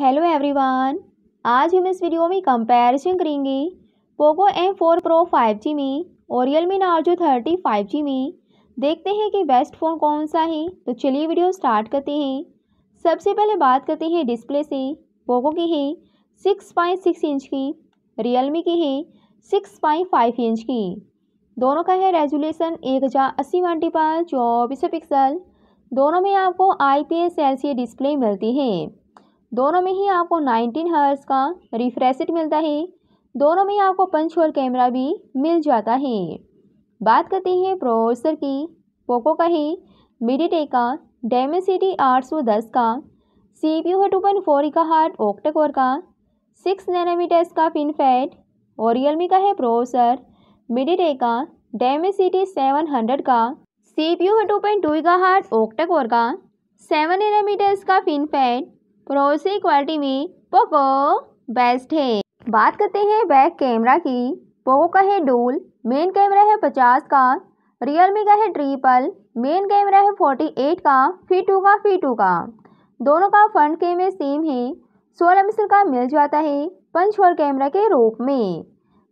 hello everyone आज हम इस वीडियो में कंपैरिजन करेंगे Poco M four pro five G में और Realme Narzo thirty five G में देखते हैं कि बेस्ट फ़ोन कौन सा है तो चलिए वीडियो स्टार्ट करते हैं सबसे पहले बात करते हैं डिस्प्ले से पोको की है सिक्स पॉइंट सिक्स इंच की रियल मी की है सिक्स पॉइंट फाइव इंच की दोनों का है रेजोल्यूशन एक हज़ार अस्सी मल्टीपल चौबीस पिक्सल दोनों में आपको I P S L C display मिलती है दोनों में ही आपको 19 हर्स का रिफ्रेशिट मिलता है दोनों में ही आपको पंच होल कैमरा भी मिल जाता है बात करते हैं प्रोसेसर की पोको का ही टे का डेमेसिटी आठ सौ दस का सी पी यू है टू पॉइंट फोर का हार्ट ओक्टाकोर का सिक्स नैनोमीटर्स का फिनफैट और रियलमी का है प्रोसेसर टे का डेमेसिटी सेवन हंड्रेड का सी पी यू है टू पॉइंट टू का हार्ट ओक्टाकोर का सेवन नैनोमीटर्स का फिनफैट पड़ोसी क्वालिटी में पोको बेस्ट है बात करते हैं बैक कैमरा की पोको का है डोल मेन कैमरा है पचास का रियलमी का है ट्रिपल मेन कैमरा है फोर्टी एट का फी टू का फी टू का दोनों का फ्रंट कैमरे सेम है सोलह मिसल का मिल जाता है पंच होल कैमरा के रूप में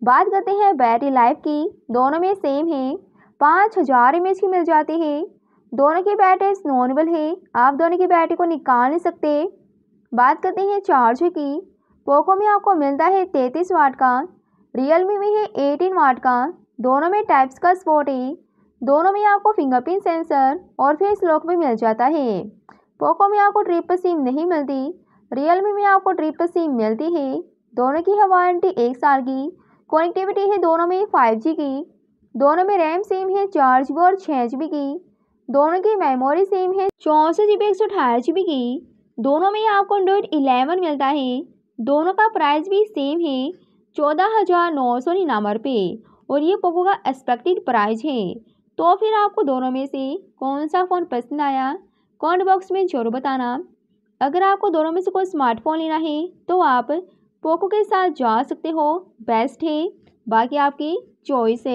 बात करते हैं बैटरी लाइफ की दोनों में सेम है पाँच हज़ार एम की मिल जाती है दोनों की बैटरी नॉर्मल है आप दोनों की बैटरी को निकाल नहीं सकते बात करते हैं चार्ज की पोको में आपको मिलता है तैंतीस वाट का रियलमी में है एटीन वाट का दोनों में टाइप्स का स्पोर्ट है दोनों में आपको फिंगरप्रिंट सेंसर और फेस लॉक भी मिल जाता है पोको में आपको ट्रिप सिम नहीं मिलती रियलमी में आपको ट्रिप सिम मिलती है दोनों की है वारंटी एक साल की कनेक्टिविटी है दोनों में फाइव जी की दोनों में रैम सेम है चार जी और छः जी की दोनों की मेमोरी सेम है चौंसठ जी बी एक सौ अठारह जी बी की दोनों में आपको एंड्रॉयड एलेवन मिलता है दोनों का प्राइस भी सेम है चौदह हज़ार नौ सौ निन्यानवे रुपये और ये पोको का एक्सपेक्टेड प्राइस है तो फिर आपको दोनों में से कौन सा फ़ोन पसंद आया कमेंट बॉक्स में जरूर बताना अगर आपको दोनों में से कोई स्मार्टफोन लेना है तो आप पोको के साथ जा सकते हो बेस्ट है बाकी आपकी चॉइस है